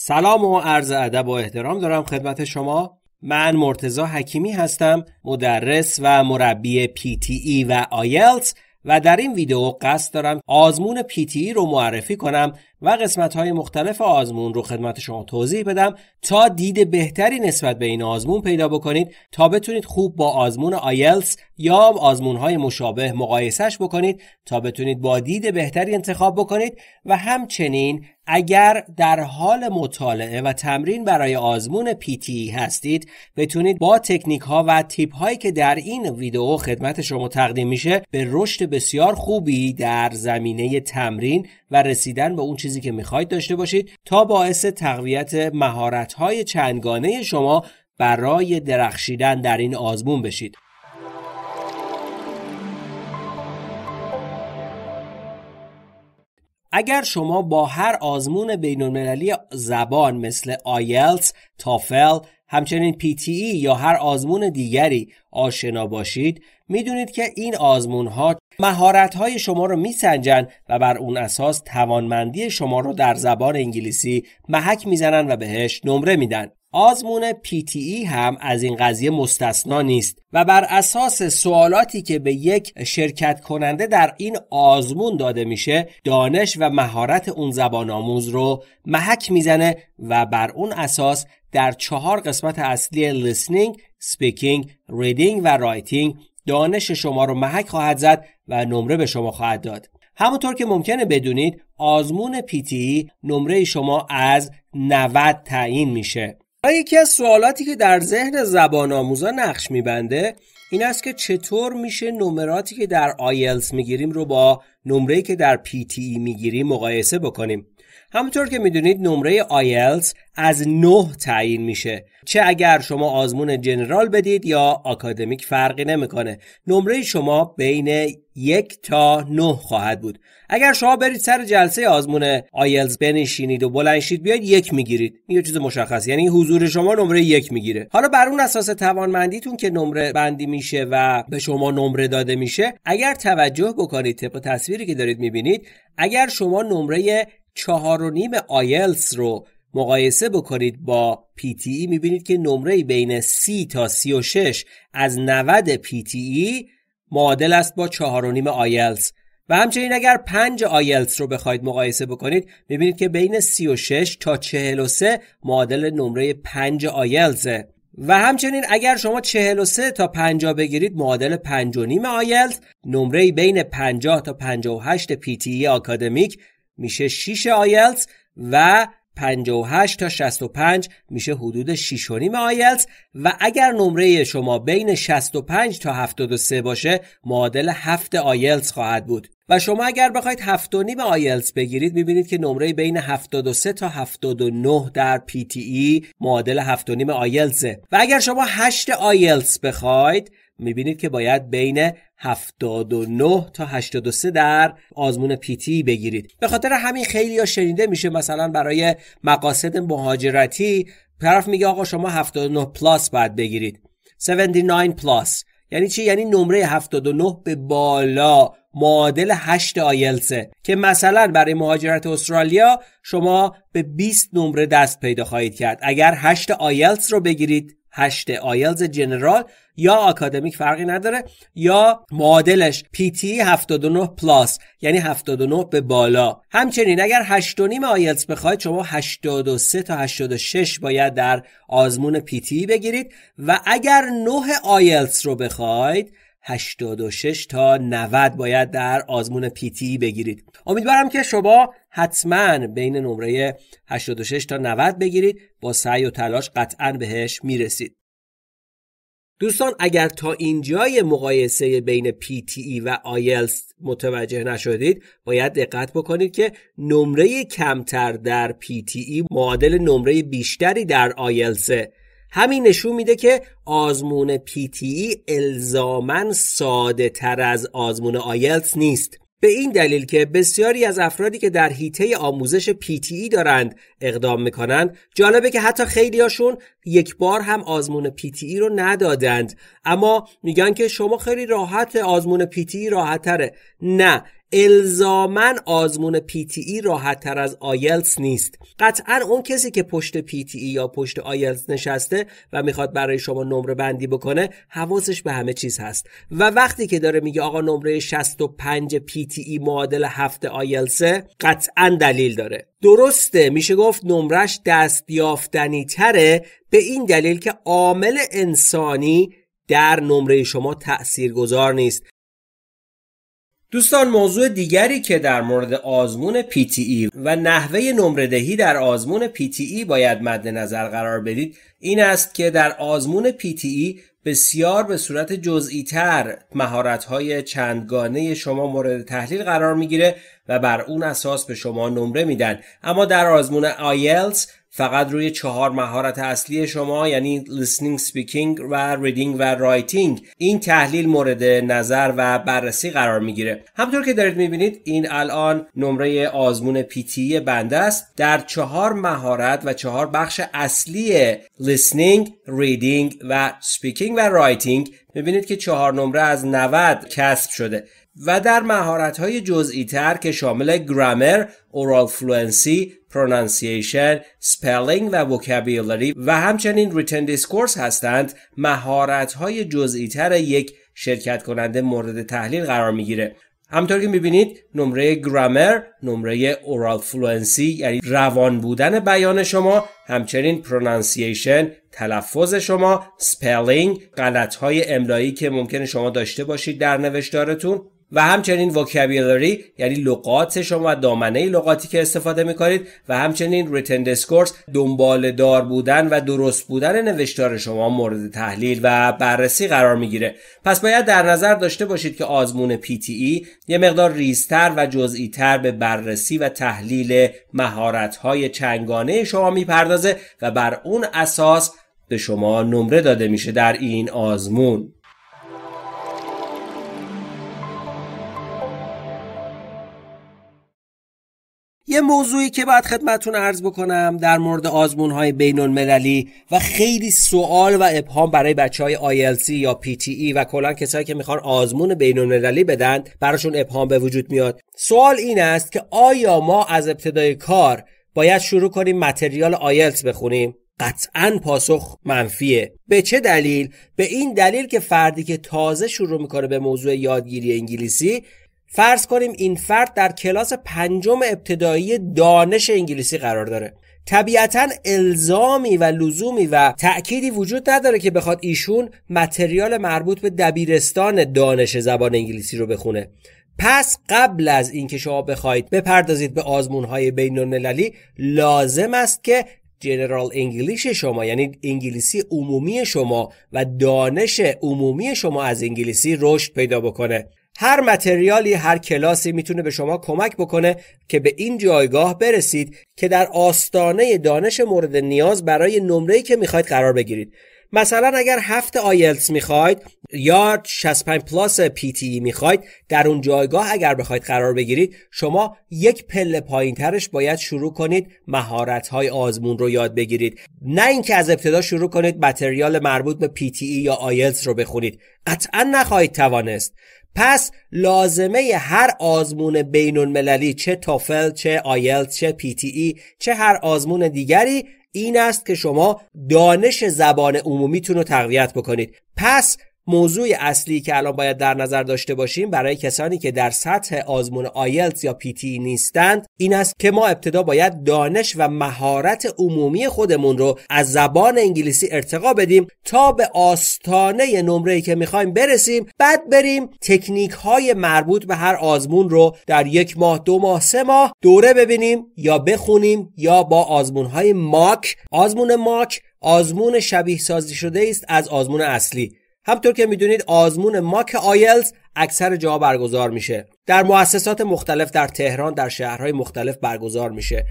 سلام و عرض ادب و احترام دارم خدمت شما من مرتزا حکیمی هستم مدرس و مربی PTE و آیلتس e و در این ویدیو قصد دارم آزمون PTE رو معرفی کنم و قسمت های مختلف آزمون رو خدمت شما توضیح بدم تا دید بهتری نسبت به این آزمون پیدا بکنید تا بتونید خوب با آزمون آیلتس یا آزمون های مشابه مقایسش بکنید تا بتونید با دید بهتری انتخاب بکنید و همچنین اگر در حال مطالعه و تمرین برای آزمون پیتی e هستید بتونید با تکنیک ها و تیپ هایی که در این ویدیو خدمت شما تقدیم میشه به رشد بسیار خوبی در زمینه تمرین و رسیدن به اون چیزی که میخواید داشته باشید تا باعث تقویت های چندگانه شما برای درخشیدن در این آزمون بشید. اگر شما با هر آزمون بین زبان مثل آیلتس، تافل، همچنین PTE یا هر آزمون دیگری آشنا باشید میدونید که این آزمون ها های شما رو سنجن و بر اون اساس توانمندی شما رو در زبان انگلیسی محک میزنن و بهش نمره میدن. آزمون PTE هم از این قضیه مستثنا نیست و بر اساس سوالاتی که به یک شرکت کننده در این آزمون داده میشه دانش و مهارت اون زبان آموز رو محک میزنه و بر اون اساس در چهار قسمت اصلی لیسنینگ، سپیکینگ، ریدینگ و رایتینگ دانش شما رو محک خواهد زد و نمره به شما خواهد داد همونطور که ممکنه بدونید آزمون پیتی e نمره شما از 90 تعیین میشه و یکی از سوالاتی که در ذهن زبان آموزا نقش میبنده این است که چطور میشه نمراتی که در آیلتس e میگیریم رو با نمره‌ای که در پی تی e میگیریم مقایسه بکنیم همونطور که میدونید نمره آیلز از نه تعیین میشه چه اگر شما آزمون جنرال بدید یا آکادمیک فرقی نمیکنه نمره شما بین یک تا نه خواهد بود اگر شما برید سر جلسه آزمون آیلز بنشینید و بلنشید بیاید یک میگیرید یه چیز مشخص یعنی حضور شما نمره یک میگیره حالا بر اون اساس توانمندیتون که نمره بندی میشه و به شما نمره داده میشه اگر توجه بکنید طبق تصویری که دارید میبینید اگر شما نمره 4.5 آیلز رو مقایسه بکنید با PTE میبینید که نمره بین 30 تا 36 از 90 PTE معادل است با 4.5 آیلز و همچنین اگر 5 آیلز رو بخواید مقایسه بکنید میبینید که بین 36 تا 43 معادل نمره 5 آیلتسه و همچنین اگر شما 43 تا 50 بگیرید معادل 5.5 آیلز نمره بین 50 تا 58 PTE آکادمیک میشه 6 آیلتس و 58 تا 65 میشه حدود 6.5 آیلتس و اگر نمره شما بین 65 تا 73 باشه معادل 7 آیلتس خواهد بود و شما اگر بخواید 7.5 آیلتس بگیرید میبینید که نمره بین 73 تا 79 در پی تی ای معادل 7.5 آیلتسه و اگر شما 8 آیلتس بخواید میبینید که باید بین 79 تا 83 در آزمون پیتی بگیرید به خاطر همین خیلی ها شنیده میشه مثلا برای مقاصد مهاجرتی طرف میگه آقا شما 79 پلاس باید بگیرید 79 پلاس یعنی چی یعنی نمره 79 به بالا معادل 8 آیلسه که مثلا برای مهاجرت استرالیا شما به 20 نمره دست پیدا خواهید کرد اگر 8 آیلتس رو بگیرید 8 آیلز جنرال یا آکادمیک فرقی نداره یا معادلش پی تی 79 پلاس یعنی 79 به بالا همچنین اگر 8.5 آیلز بخواید شما 83 تا 86 باید در آزمون پی تی بگیرید و اگر 9 آیلز رو بخواید 86 تا 90 باید در آزمون پیتی بگیرید امیدوارم که شما حتما بین نمره 86 تا 90 بگیرید با سعی و تلاش قطعا بهش میرسید دوستان اگر تا اینجای مقایسه بین PTE و آیلس متوجه نشدید باید دقت بکنید که نمره کمتر در PTE معادل نمره بیشتری در آیلزه همین نشون میده که آزمون ای الزامن ساده تر از آزمون آیلتس نیست به این دلیل که بسیاری از افرادی که در هیته آموزش ای دارند اقدام میکنند جالبه که حتی خیلیاشون یک بار هم آزمون پی رو ندادند اما میگن که شما خیلی راحت آزمون پی تی راحت تره نه الزامن آزمون ای راحت تر از آیلتس نیست قطعا اون کسی که پشت ای یا پشت آیلتس نشسته و میخواد برای شما نمره بندی بکنه حواسش به همه چیز هست و وقتی که داره میگه آقا نمره 65 ای معادل 7 آیلتسه قطعا دلیل داره درسته میشه گفت نمرش یافتنی تره به این دلیل که عامل انسانی در نمره شما تاثیرگذار نیست دوستان موضوع دیگری که در مورد آزمون PTE و نحوه دهی در آزمون ای باید مد نظر قرار بدید این است که در آزمون ای بسیار به صورت جزئی تر مهارت های چندگانه شما مورد تحلیل قرار میگیره و بر اون اساس به شما نمره میدن اما در آزمون آیلتس فقط روی چهار مهارت اصلی شما یعنی listening, speaking و reading و writing این تحلیل مورد نظر و بررسی قرار میگیره همطور که دارید میبینید این الان نمره آزمون پیتی e بنده است در چهار مهارت و چهار بخش اصلی listening, reading و speaking و writing میبینید که چهار نمره از 90 کسب شده و در های جزئی تر که شامل گرامر، اورال فلوئنسی، پرونانسیشن، سپلینگ و وکابیولری و همچنین ریتن دیسکورس هستند، های جزئی تر یک شرکت کننده مورد تحلیل قرار میگیره. همطور که میبینید نمره گرامر، نمره اورال فلوئنسی یعنی روان بودن بیان شما، همچنین پرونانسیشن، تلفظ شما، سپلینگ، های املایی که ممکن شما داشته باشید در نوشتارتون و همچنین وکیبیلری یعنی لغات شما و دامنه لغاتی که استفاده می کنید و همچنین ریتن دسکورس دنبال دار بودن و درست بودن نوشتار شما مورد تحلیل و بررسی قرار میگیره پس باید در نظر داشته باشید که آزمون ای e یه مقدار ریزتر و جزئی تر به بررسی و تحلیل مهارت های چنگانه شما میپردازه و بر اون اساس به شما نمره داده میشه در این آزمون یه موضوعی که باید خدمتون عرض بکنم در مورد آزمون های و خیلی سوال و ابهام برای بچه های یا PTE و کلا کسایی که میخوان آزمون بین بدن براشون ابهام به وجود میاد سوال این است که آیا ما از ابتدای کار باید شروع کنیم متریال آیلتس بخونیم قطعا پاسخ منفیه به چه دلیل به این دلیل که فردی که تازه شروع میکنه به موضوع یادگیری انگلیسی فرض کنیم این فرد در کلاس پنجم ابتدایی دانش انگلیسی قرار داره طبیعتا الزامی و لزومی و تأکیدی وجود نداره که بخواد ایشون متریال مربوط به دبیرستان دانش زبان انگلیسی رو بخونه پس قبل از اینکه شما بخواید بپردازید به های بین المللی لازم است که جنرال انگلیش شما یعنی انگلیسی عمومی شما و دانش عمومی شما از انگلیسی رشد پیدا بکنه هر متریالی هر کلاسی میتونه به شما کمک بکنه که به این جایگاه برسید که در آستانه دانش مورد نیاز برای نمره‌ای که میخواید قرار بگیرید مثلا اگر هفت آیلتس میخواید یا 65 پلاس پی تی میخواید در اون جایگاه اگر بخواید قرار بگیرید شما یک پله پایین ترش باید شروع کنید مهارت های آزمون رو یاد بگیرید نه اینکه از ابتدا شروع کنید متریال مربوط به پی تی یا آیلتس رو بخونید قطعا نخواهید توانست پس لازمه هر آزمون بین المللی چه توفل چه آیلت، چه پی چه هر آزمون دیگری این است که شما دانش زبان عمومیتون رو تقویت بکنید پس موضوع اصلی که الان باید در نظر داشته باشیم برای کسانی که در سطح آزمون آیلتس یا پیتی نیستند این است که ما ابتدا باید دانش و مهارت عمومی خودمون رو از زبان انگلیسی ارتقا بدیم تا به آستانه نمره که میخوایم برسیم بعد بریم تکنیک های مربوط به هر آزمون رو در یک ماه دو ماه سه ماه دوره ببینیم یا بخونیم یا با آزمون های ماک آزمون ماک آزمون شبیه سازی شده است از آزمون اصلی همطور که میدونید آزمون ماک آیلز اکثر جا برگزار میشه در مؤسسات مختلف در تهران در شهرهای مختلف برگزار میشه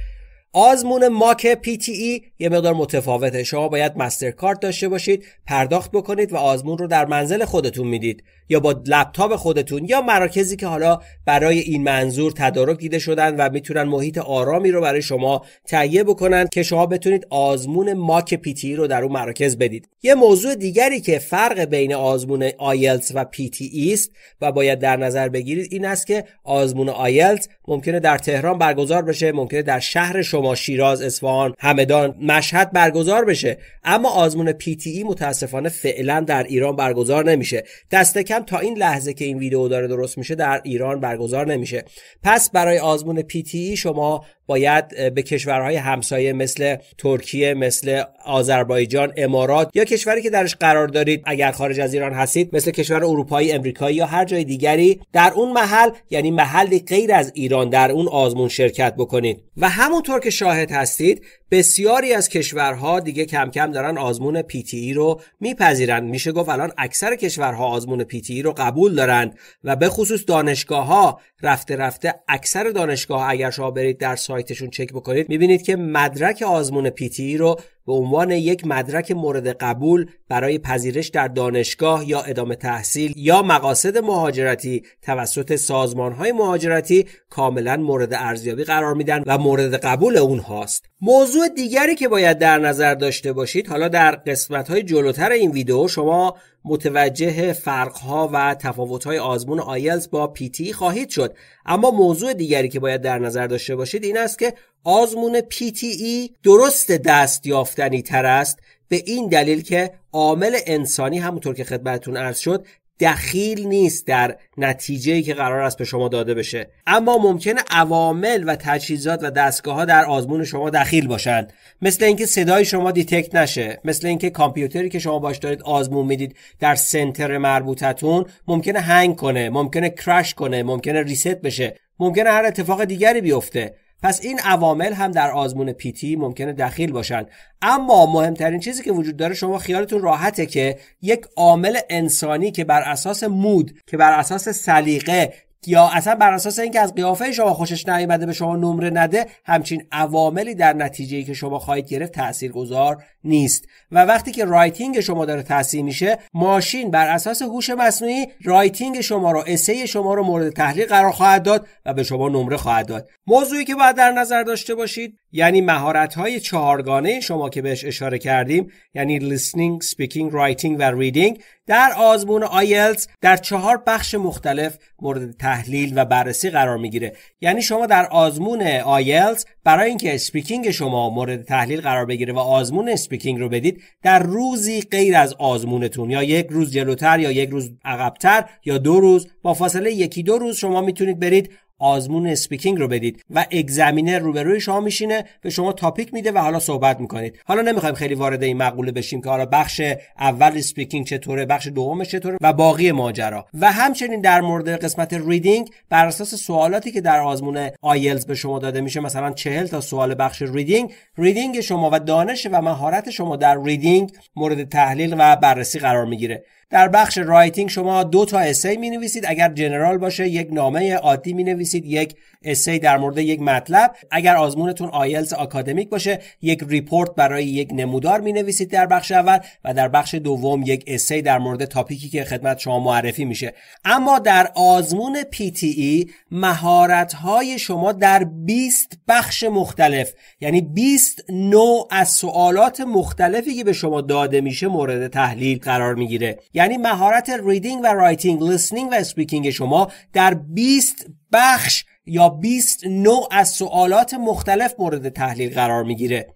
آزمون ماک پی تی ای یه مقدار متفاوته شما باید کارت داشته باشید پرداخت بکنید و آزمون رو در منزل خودتون میدید یا با لپتاپ خودتون یا مراکزی که حالا برای این منظور تدارک دیده شدن و میتونن محیط آرامی رو برای شما تهیه بکنن که شما بتونید آزمون ماک پی تی ای رو در اون مراکز بدید یه موضوع دیگری که فرق بین آزمون آیلتس و پی تی ای است و باید در نظر بگیرید این است که آزمون آیلتس ممکنه در تهران برگزار بشه ممکنه در شهر شما شما شیراز اصفهان همدان مشهد برگزار بشه اما آزمون پی تی ای متاسفانه فعلا در ایران برگزار نمیشه دست کم تا این لحظه که این ویدیو داره درست میشه در ایران برگزار نمیشه پس برای آزمون پی تی ای شما باید به کشورهای همسایه مثل ترکیه مثل آذربایجان امارات یا کشوری که درش قرار دارید اگر خارج از ایران هستید مثل کشور اروپایی امریکایی یا هر جای دیگری در اون محل یعنی محلی غیر از ایران در اون آزمون شرکت بکنید و همونطور که شاهد هستید بسیاری از کشورها دیگه کم کم دارن آزمون PTE رو میپذیرن میشه گفت الان اکثر کشورها آزمون PTE رو قبول دارند و به خصوص دانشگاه ها رفته رفته اکثر دانشگاه اگر شما برید در سایتشون چک بکنید میبینید که مدرک آزمون PTE رو به عنوان یک مدرک مورد قبول برای پذیرش در دانشگاه یا ادامه تحصیل یا مقاصد مهاجرتی توسط سازمان های مهاجرتی کاملا مورد ارزیابی قرار میدن و مورد قبول اون هاست موضوع دیگری که باید در نظر داشته باشید حالا در قسمت های جلوتر این ویدیو شما متوجه فرقها و تفاوت‌های آزمون آیلز با پیتی خواهید شد اما موضوع دیگری که باید در نظر داشته باشید این است که آزمون PTE درست دست یافتنی تر است به این دلیل که عامل انسانی همونطور که خدمتتون عرض شد دخیل نیست در نتیجه ای که قرار است به شما داده بشه اما ممکنه عوامل و تجهیزات و دستگاه ها در آزمون شما دخیل باشند مثل اینکه صدای شما دیتکت نشه مثل اینکه کامپیوتری که شما باش دارید آزمون میدید در سنتر مربوطتون ممکنه هنگ کنه ممکنه کرش کنه ممکنه ریست بشه ممکنه هر اتفاق دیگری بیفته پس این عوامل هم در آزمون پیتی ممکنه دخیل باشن اما مهمترین چیزی که وجود داره شما خیالتون راحته که یک عامل انسانی که بر اساس مود که بر اساس سلیقه یا اصلا بر اساس اینکه از قیافه شما خوشش نیامده به شما نمره نده همچین عواملی در نتیجه ای که شما خواهید گرفت گذار نیست و وقتی که رایتینگ شما داره تاثیر میشه ماشین بر اساس هوش مصنوعی رایتینگ شما رو اسه شما رو مورد تحلیل قرار خواهد داد و به شما نمره خواهد داد موضوعی که باید در نظر داشته باشید یعنی مهارت های چهارگانه شما که بهش اشاره کردیم یعنی listening, speaking, writing و reading در آزمون آیلتس در چهار بخش مختلف مورد تحلیل و بررسی قرار میگیره یعنی شما در آزمون آیلتس برای اینکه اسپیکینگ شما مورد تحلیل قرار بگیره و آزمون اسپیکینگ رو بدید در روزی غیر از آزمونتون یا یک روز جلوتر یا یک روز عقبتر یا دو روز با فاصله یکی دو روز شما میتونید برید آزمون اسپیکینگ رو بدید و اگزمینر روبروی شما میشینه به شما تاپیک میده و حالا صحبت میکنید حالا نمیخوایم خیلی وارد این مقوله بشیم که حالا بخش اول اسپیکینگ چطوره بخش دومش چطوره و باقی ماجرا و همچنین در مورد قسمت ریدینگ بر اساس سوالاتی که در آزمون آیلز به شما داده میشه مثلا چهل تا سوال بخش ریدینگ ریدینگ شما و دانش و مهارت شما در ریدینگ مورد تحلیل و بررسی قرار میگیره در بخش رایتینگ شما دو تا اسی می نویسید اگر جنرال باشه یک نامه عادی می نویسید یک اسی در مورد یک مطلب اگر آزمونتون آیلتس آکادمیک باشه یک ریپورت برای یک نمودار می نویسید در بخش اول و در بخش دوم یک اسی در مورد تاپیکی که خدمت شما معرفی میشه اما در آزمون ای مهارت های شما در 20 بخش مختلف یعنی 20 نوع از سوالات مختلفی که به شما داده میشه مورد تحلیل قرار میگیره یعنی مهارت ریدینگ و رایتینگ لیسنینگ و اسپیکینگ شما در 20 بخش یا 20 نوع از سوالات مختلف مورد تحلیل قرار میگیره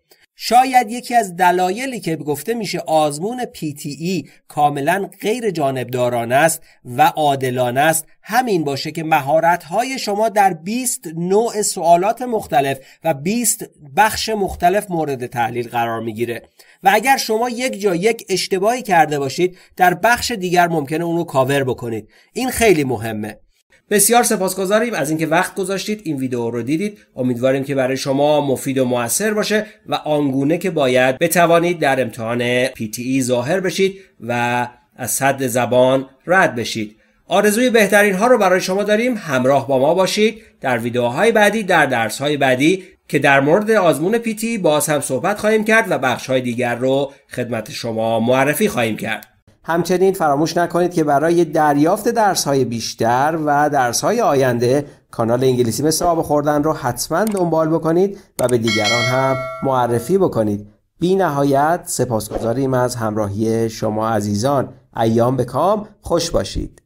شاید یکی از دلایلی که گفته میشه آزمون PTE کاملا غیر جانبداران است و عادلانه است همین باشه که مهارت های شما در 20 نوع سوالات مختلف و 20 بخش مختلف مورد تحلیل قرار میگیره و اگر شما یک جا یک اشتباهی کرده باشید در بخش دیگر ممکنه اون رو کاور بکنید این خیلی مهمه بسیار سپاسگزاریم از اینکه وقت گذاشتید این ویدیو رو دیدید امیدواریم که برای شما مفید و موثر باشه و آنگونه که باید بتوانید در امتحان PTE ظاهر بشید و از صد زبان رد بشید آرزوی بهترین ها رو برای شما داریم همراه با ما باشید در ویدیوهای بعدی در درسهای بعدی که در مورد آزمون پیتی باز هم صحبت خواهیم کرد و بخش دیگر رو خدمت شما معرفی خواهیم کرد همچنین فراموش نکنید که برای دریافت درس های بیشتر و درس های آینده کانال انگلیسی مثل آب خوردن رو حتما دنبال بکنید و به دیگران هم معرفی بکنید بی نهایت سپاسگزاریم از همراهی شما عزیزان ایام به کام خوش باشید